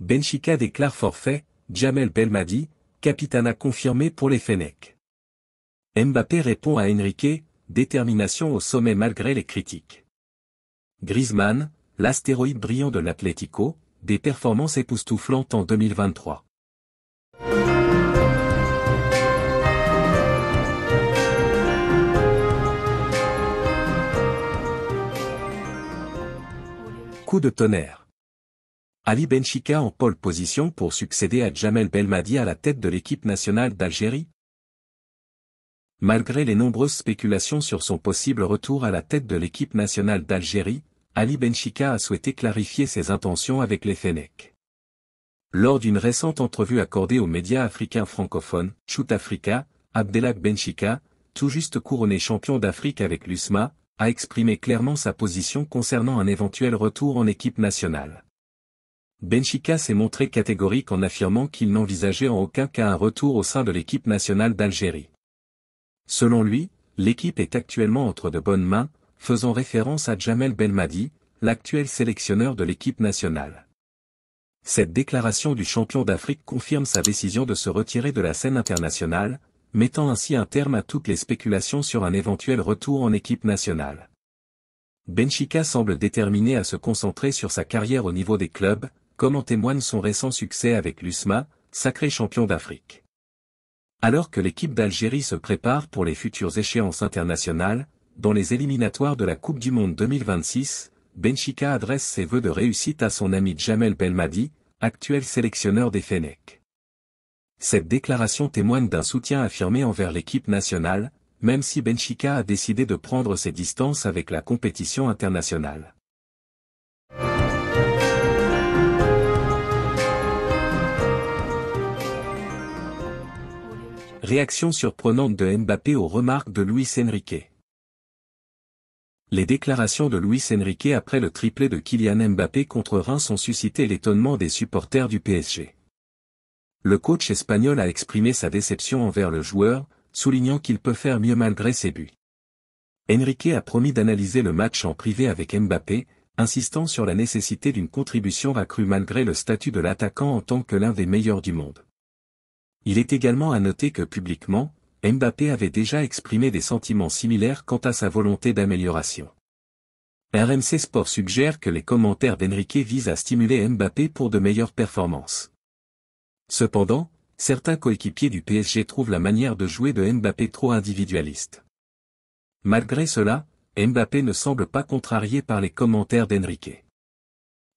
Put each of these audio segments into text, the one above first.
Benchika déclare forfait, Jamel Belmadi, capitana confirmé pour les Fenech. Mbappé répond à Enrique, détermination au sommet malgré les critiques. Griezmann, l'astéroïde brillant de l'Atlético, des performances époustouflantes en 2023. Coup de tonnerre. Ali Benchika en pole position pour succéder à Jamel Belmadi à la tête de l'équipe nationale d'Algérie Malgré les nombreuses spéculations sur son possible retour à la tête de l'équipe nationale d'Algérie, Ali Benchika a souhaité clarifier ses intentions avec les FENEC. Lors d'une récente entrevue accordée aux médias africains francophones, Shoot Africa, Abdelak Benchika, tout juste couronné champion d'Afrique avec l'USMA, a exprimé clairement sa position concernant un éventuel retour en équipe nationale. Benchika s'est montré catégorique en affirmant qu'il n'envisageait en aucun cas un retour au sein de l'équipe nationale d'Algérie. Selon lui, l'équipe est actuellement entre de bonnes mains, faisant référence à Jamel Belmadi, l'actuel sélectionneur de l'équipe nationale. Cette déclaration du champion d'Afrique confirme sa décision de se retirer de la scène internationale, mettant ainsi un terme à toutes les spéculations sur un éventuel retour en équipe nationale. Benchika semble déterminé à se concentrer sur sa carrière au niveau des clubs, comme en témoigne son récent succès avec l'USMA, sacré champion d'Afrique. Alors que l'équipe d'Algérie se prépare pour les futures échéances internationales, dans les éliminatoires de la Coupe du Monde 2026, Benchika adresse ses voeux de réussite à son ami Jamel Belmadi, actuel sélectionneur des Fenech. Cette déclaration témoigne d'un soutien affirmé envers l'équipe nationale, même si Benchika a décidé de prendre ses distances avec la compétition internationale. Réaction surprenante de Mbappé aux remarques de Luis Enrique. Les déclarations de Luis Enrique après le triplé de Kylian Mbappé contre Reims ont suscité l'étonnement des supporters du PSG. Le coach espagnol a exprimé sa déception envers le joueur, soulignant qu'il peut faire mieux malgré ses buts. Enrique a promis d'analyser le match en privé avec Mbappé, insistant sur la nécessité d'une contribution accrue malgré le statut de l'attaquant en tant que l'un des meilleurs du monde. Il est également à noter que publiquement, Mbappé avait déjà exprimé des sentiments similaires quant à sa volonté d'amélioration. RMC Sport suggère que les commentaires d'Enrique visent à stimuler Mbappé pour de meilleures performances. Cependant, certains coéquipiers du PSG trouvent la manière de jouer de Mbappé trop individualiste. Malgré cela, Mbappé ne semble pas contrarié par les commentaires d'Enrique.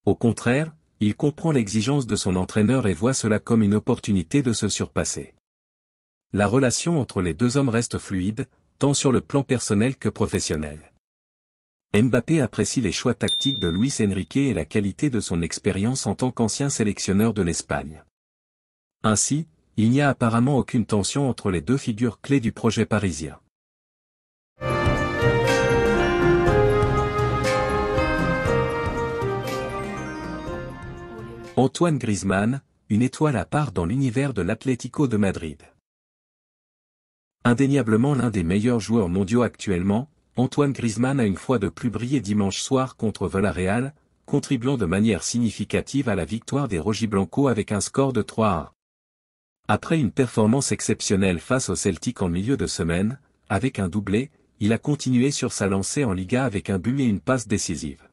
Au contraire, il comprend l'exigence de son entraîneur et voit cela comme une opportunité de se surpasser. La relation entre les deux hommes reste fluide, tant sur le plan personnel que professionnel. Mbappé apprécie les choix tactiques de Luis Enrique et la qualité de son expérience en tant qu'ancien sélectionneur de l'Espagne. Ainsi, il n'y a apparemment aucune tension entre les deux figures clés du projet parisien. Antoine Griezmann, une étoile à part dans l'univers de l'Atlético de Madrid. Indéniablement l'un des meilleurs joueurs mondiaux actuellement, Antoine Griezmann a une fois de plus brillé dimanche soir contre Villarreal, contribuant de manière significative à la victoire des Rojiblancos avec un score de 3-1. Après une performance exceptionnelle face aux Celtics en milieu de semaine, avec un doublé, il a continué sur sa lancée en Liga avec un but et une passe décisive.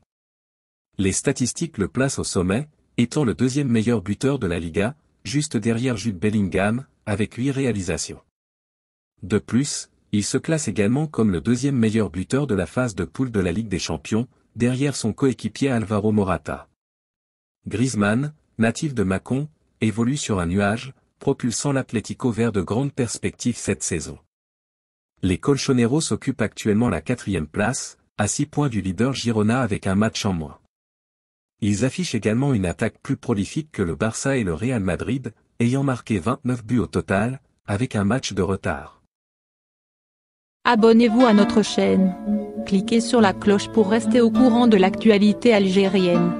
Les statistiques le placent au sommet, étant le deuxième meilleur buteur de la Liga, juste derrière Jude Bellingham, avec 8 réalisations. De plus, il se classe également comme le deuxième meilleur buteur de la phase de poule de la Ligue des Champions, derrière son coéquipier Alvaro Morata. Griezmann, natif de Macon, évolue sur un nuage, propulsant l'Atlético vers de grandes perspectives cette saison. Les Colchoneros occupent actuellement la quatrième place, à 6 points du leader Girona avec un match en moins. Ils affichent également une attaque plus prolifique que le Barça et le Real Madrid, ayant marqué 29 buts au total, avec un match de retard. Abonnez-vous à notre chaîne. Cliquez sur la cloche pour rester au courant de l'actualité algérienne.